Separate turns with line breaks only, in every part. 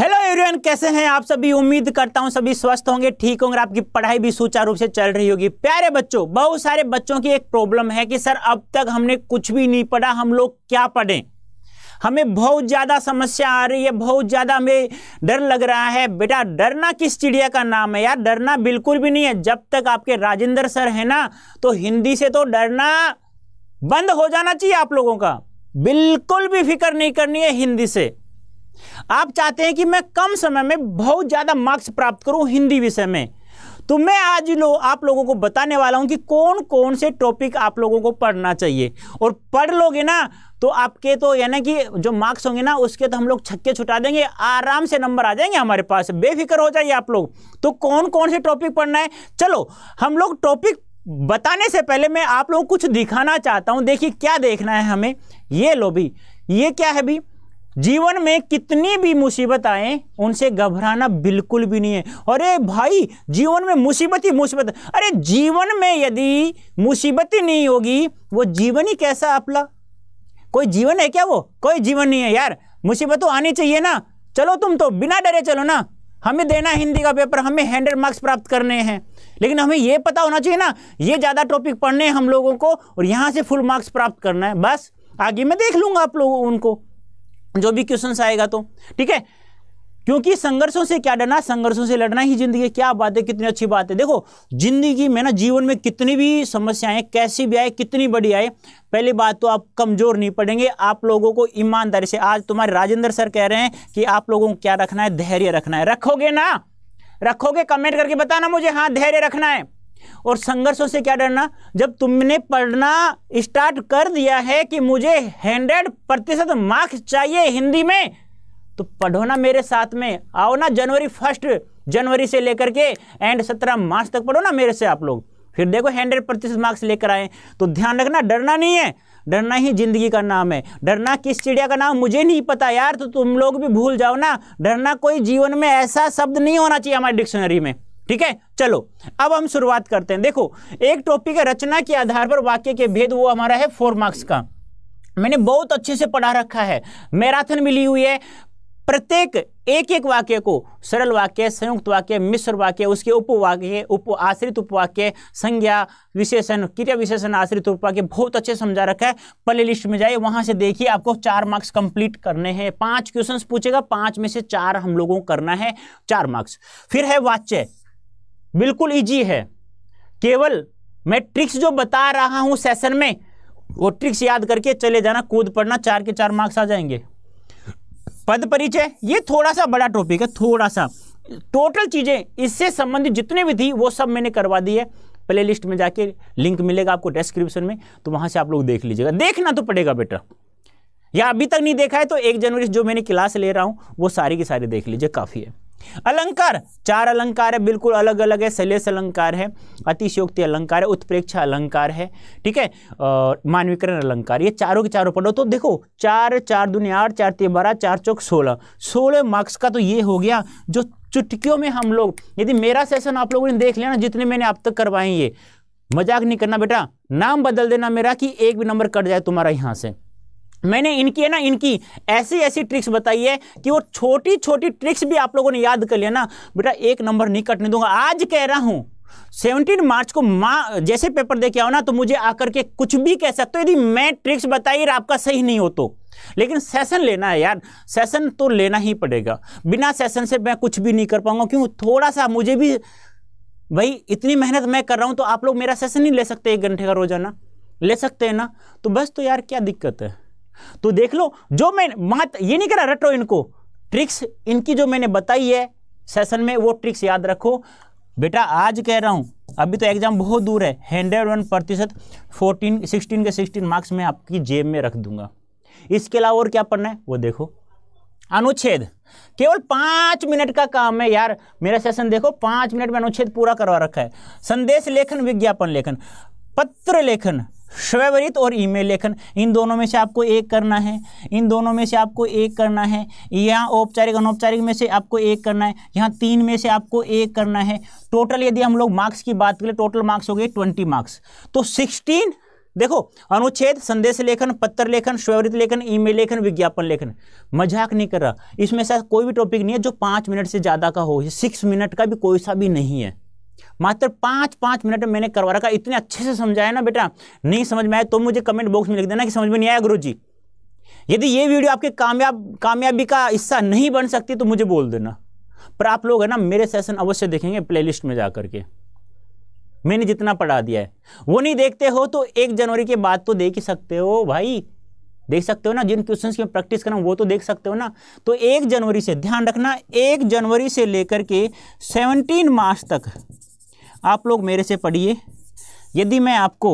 hello everyone कैसे हैं आप सभी उम्मीद करता हूं सभी स्वस्थ होंगे ठीक होंगे आपकी पढ़ाई भी सुचारू रूप से चल रही होगी प्यारे बच्चों बहुत सारे बच्चों की एक प्रॉब्लम है कि सर अब तक हमने कुछ भी नहीं पढ़ा हम लोग क्या पढ़ें हमें बहुत ज़्यादा समस्या आ रही है बहुत ज़्यादा हमें डर लग रहा है बेटा डरना किस चिड़िया का नाम है यार डरना बिल्कुल भी नहीं है जब तक आपके राजेंद्र सर हैं ना तो हिंदी से तो डरना बंद हो जाना चाहिए आप लोगों का बिल्कुल भी फिक्र नहीं करनी है हिंदी से आप चाहते हैं कि मैं कम समय में बहुत ज़्यादा मार्क्स प्राप्त करूं हिंदी विषय में तो मैं आज लो आप लोगों को बताने वाला हूं कि कौन कौन से टॉपिक आप लोगों को पढ़ना चाहिए और पढ़ लोगे ना तो आपके तो यानी कि जो मार्क्स होंगे ना उसके तो हम लोग छक्के छुटा देंगे आराम से नंबर आ जाएंगे हमारे पास बेफिक्र हो जाइए आप लोग तो कौन कौन से टॉपिक पढ़ना है चलो हम लोग टॉपिक बताने से पहले मैं आप लोगों को कुछ दिखाना चाहता हूँ देखिए क्या देखना है हमें ये लो भी ये क्या है भी जीवन में कितनी भी मुसीबत आए उनसे घबराना बिल्कुल भी नहीं है अरे भाई जीवन में मुसीबत ही मुसीबत अरे जीवन में यदि मुसीबत ही नहीं होगी वो जीवन ही कैसा आपला कोई जीवन है क्या वो कोई जीवन नहीं है यार मुसीबत तो आनी चाहिए ना चलो तुम तो बिना डरे चलो ना हमें देना हिंदी का पेपर हमें हंड्रेड मार्क्स प्राप्त करने हैं लेकिन हमें ये पता होना चाहिए ना ये ज़्यादा टॉपिक पढ़ने हैं हम लोगों को और यहाँ से फुल मार्क्स प्राप्त करना है बस आगे मैं देख लूँगा आप लोगों उनको जो भी क्वेश्चन आएगा तो ठीक है क्योंकि संघर्षों से क्या डरना संघर्षों से लड़ना ही जिंदगी क्या बात है कितनी अच्छी बात है देखो जिंदगी में ना जीवन में कितनी भी समस्याएं कैसी भी आए कितनी बड़ी आए पहली बात तो आप कमजोर नहीं पड़ेंगे आप लोगों को ईमानदारी से आज तुम्हारे राजेंद्र सर कह रहे हैं कि आप लोगों को क्या रखना है धैर्य रखना है रखोगे ना रखोगे कमेंट करके बताना मुझे हाँ धैर्य रखना है और संघर्षों से क्या डरना जब तुमने पढ़ना स्टार्ट कर दिया है कि मुझे हंड्रेड प्रतिशत मार्क्स चाहिए हिंदी में तो पढ़ो ना मेरे साथ में आओ ना जनवरी फर्स्ट जनवरी से लेकर के एंड सत्रह मार्च तक पढ़ो ना मेरे से आप लोग फिर देखो हंड्रेड प्रतिशत मार्क्स लेकर आए तो ध्यान रखना डरना नहीं है डरना ही जिंदगी का नाम है डरना किस चिड़िया का नाम मुझे नहीं पता यार तो तुम लोग भी भूल जाओ ना डरना कोई जीवन में ऐसा शब्द नहीं होना चाहिए हमारी डिक्शनरी में ठीक है चलो अब हम शुरुआत करते हैं देखो एक टॉपिक रचना के आधार पर वाक्य के भेद वो हमारा है फोर मार्क्स का मैंने बहुत अच्छे से पढ़ा रखा है मैराथन मिली हुई है प्रत्येक एक एक वाक्य को सरल वाक्य संयुक्त वाक्य मिश्र वाक्य उसके उपवाक्य उप आश्रित उपवाक्य संज्ञा विशेषण क्रिया विशेषण आश्रित उपवाक्य बहुत अच्छे समझा रखा है प्ले लिस्ट में जाइए वहां से देखिए आपको चार मार्क्स कंप्लीट करने हैं पांच क्वेश्चंस पूछेगा पांच में से चार हम लोगों को करना है चार मार्क्स फिर है वाच्य बिल्कुल ईजी है केवल मैं ट्रिक्स जो बता रहा हूँ सेशन में वो ट्रिक्स याद करके चले जाना कूद पढ़ना चार के चार मार्क्स आ जाएंगे पद परिचय ये थोड़ा सा बड़ा टॉपिक है थोड़ा सा टोटल चीज़ें इससे संबंधित जितने भी थी वो सब मैंने करवा दी है प्ले लिस्ट में जाके लिंक मिलेगा आपको डिस्क्रिप्शन में तो वहाँ से आप लोग देख लीजिएगा देखना तो पड़ेगा बेटा या अभी तक नहीं देखा है तो एक जनवरी से जो मैंने क्लास ले रहा हूँ वो सारी की सारी देख लीजिए काफ़ी है अलंकार चार अलंकार है बिल्कुल अलग अलग है शलेष अलंकार है अतिशयोक्ति अलंकार है उत्प्रेक्षा अलंकार है ठीक है मानवीकरण अलंकार ये चारों के चारों पढ़ो तो देखो चार चार दुनिया आठ चार तीन बारह चार चौक सोलह सोलह मार्क्स का तो ये हो गया जो चुटकियों में हम लोग यदि मेरा सेशन आप लोगों ने देख लिया ना जितने मैंने अब तक करवाए ये मजाक नहीं करना बेटा नाम बदल देना मेरा कि एक भी नंबर कट जाए तुम्हारा यहाँ से मैंने इनकी है ना इनकी ऐसी ऐसी ट्रिक्स बताई है कि वो छोटी छोटी ट्रिक्स भी आप लोगों ने याद कर लिया ना बेटा एक नंबर नहीं कटने दूंगा आज कह रहा हूं सेवनटीन मार्च को माँ जैसे पेपर दे के आओ ना तो मुझे आकर के कुछ भी कह सकते हो यदि मैं ट्रिक्स बताई आपका सही नहीं हो तो लेकिन सेशन लेना है यार सेशन तो लेना ही पड़ेगा बिना सेशन से मैं कुछ भी नहीं कर पाऊंगा क्यों थोड़ा सा मुझे भी भाई इतनी मेहनत मैं कर रहा हूं तो आप लोग मेरा सेशन नहीं ले सकते एक घंटे का रोजाना ले सकते हैं ना तो बस तो यार क्या दिक्कत है तो देख लो जो मैं मात ये नहीं करा रटो इनको ट्रिक्स इनकी जो मैंने बताई है सेशन में वो ट्रिक्स याद रखो बेटा आज कह रहा हूँ अभी तो एग्जाम बहुत दूर है हंड्रेड वन प्रतिशत फोर्टीन सिक्सटीन के सिक्सटीन मार्क्स मैं आपकी जेब में रख दूंगा इसके अलावा और क्या पढ़ना है वो देखो अनुच्छेद केवल पाँच मिनट का काम है यार मेरा सेशन देखो पाँच मिनट में अनुच्छेद पूरा करवा रखा है संदेश लेखन विज्ञापन लेखन पत्र लेखन स्वयवरित और ईमेल लेखन इन दोनों में से आपको एक करना है इन दोनों में से आपको एक करना है यहाँ औपचारिक अनौपचारिक में से आपको एक करना है यहाँ तीन में से आपको एक करना है टोटल यदि हम लोग मार्क्स की बात करें टोटल मार्क्स हो गए ट्वेंटी मार्क्स तो सिक्सटीन देखो अनुच्छेद संदेश लेखन पत्र लेखन स्वरित लेखन ईमेल लेखन विज्ञापन लेखन मजाक नहीं कर रहा इसमें से कोई भी टॉपिक नहीं है जो पाँच मिनट से ज़्यादा का हो सिक्स मिनट का भी कोई सा भी नहीं है मात्र पाँच पाँच मिनट में मैंने करवा रखा इतने अच्छे से समझाया ना बेटा नहीं समझ में आया तो मुझे कमेंट बॉक्स में लिख देना कि समझ में नहीं आया गुरु यदि ये वीडियो आपके कामयाब कामयाबी का हिस्सा नहीं बन सकती तो मुझे बोल देना पर आप लोग है ना मेरे सेशन अवश्य देखेंगे प्लेलिस्ट में जा करके मैंने जितना पढ़ा दिया है वो नहीं देखते हो तो एक जनवरी के बाद तो देख ही सकते हो भाई देख सकते हो ना जिन क्वेश्चंस की प्रैक्टिस करना वो तो देख सकते हो ना तो एक जनवरी से ध्यान रखना एक जनवरी से लेकर के सेवनटीन मार्च तक आप लोग मेरे से पढ़िए यदि मैं आपको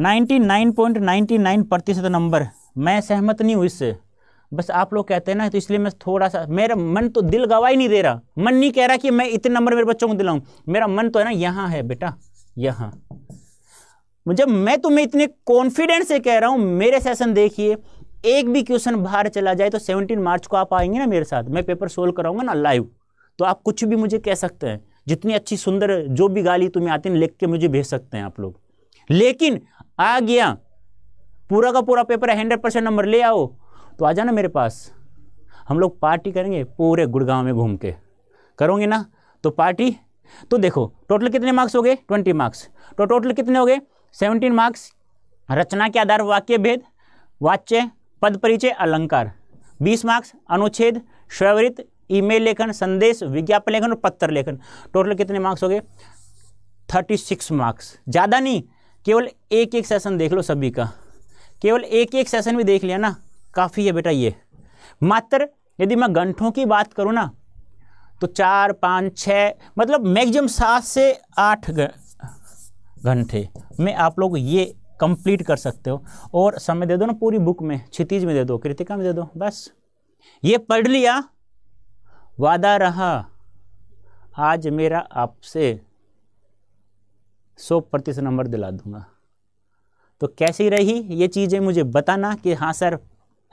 99.99 प्रतिशत नंबर मैं सहमत नहीं हूँ इससे बस आप लोग कहते हैं ना तो इसलिए मैं थोड़ा सा मेरा मन तो दिल गवा ही नहीं दे रहा मन नहीं कह रहा कि मैं इतने नंबर मेरे बच्चों को दिलाऊं मेरा मन तो है ना यहाँ है बेटा यहाँ जब मैं तुम्हें इतने कॉन्फिडेंस से कह रहा हूँ मेरे सेशन देखिए एक भी क्वेश्चन बाहर चला जाए तो 17 मार्च को आप आएंगे ना मेरे साथ मैं पेपर सोल्व कराऊंगा ना लाइव तो आप कुछ भी मुझे कह सकते हैं जितनी अच्छी सुंदर जो भी गाली तुम्हें आती है लिख के मुझे भेज सकते हैं आप लोग लेकिन आ गया पूरा का पूरा पेपर है हंड्रेड परसेंट नंबर ले आओ तो आ जाना मेरे पास हम लोग पार्टी करेंगे पूरे गुड़गांव में घूम के करोगे ना तो पार्टी तो देखो टोटल कितने मार्क्स हो गए ट्वेंटी मार्क्स तो टोटल कितने हो गए सेवनटीन मार्क्स रचना के आधार वाक्य भेद वाच्य पद परिचय अलंकार बीस मार्क्स अनुच्छेद स्वयवृत ईमेल लेखन संदेश विज्ञापन लेखन और पत्र लेखन टोटल कितने मार्क्स हो गए थर्टी सिक्स मार्क्स ज़्यादा नहीं केवल एक एक सेशन देख लो सभी का केवल एक एक सेशन भी देख लिया ना काफ़ी है बेटा ये मात्र यदि मैं घंटों की बात करूँ ना तो चार पाँच छः मतलब मैगजिम सात से आठ घंटे में आप लोग ये कंप्लीट कर सकते हो और समय दे दो ना पूरी बुक में क्षितिज में दे दो कृतिका में दे दो बस ये पढ़ लिया वादा रहा आज मेरा आपसे सौ प्रतिशत नंबर दिला दूंगा तो कैसी रही ये चीज़ें मुझे बताना कि हाँ सर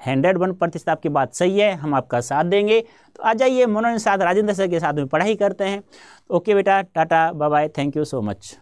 हंड्रेड वन प्रतिशत आपकी बात सही है हम आपका साथ देंगे तो आ जाइए मनोरंजन साथ राजेंद्र सर के साथ में पढ़ाई करते हैं तो ओके बेटा tata bye bye thank you so much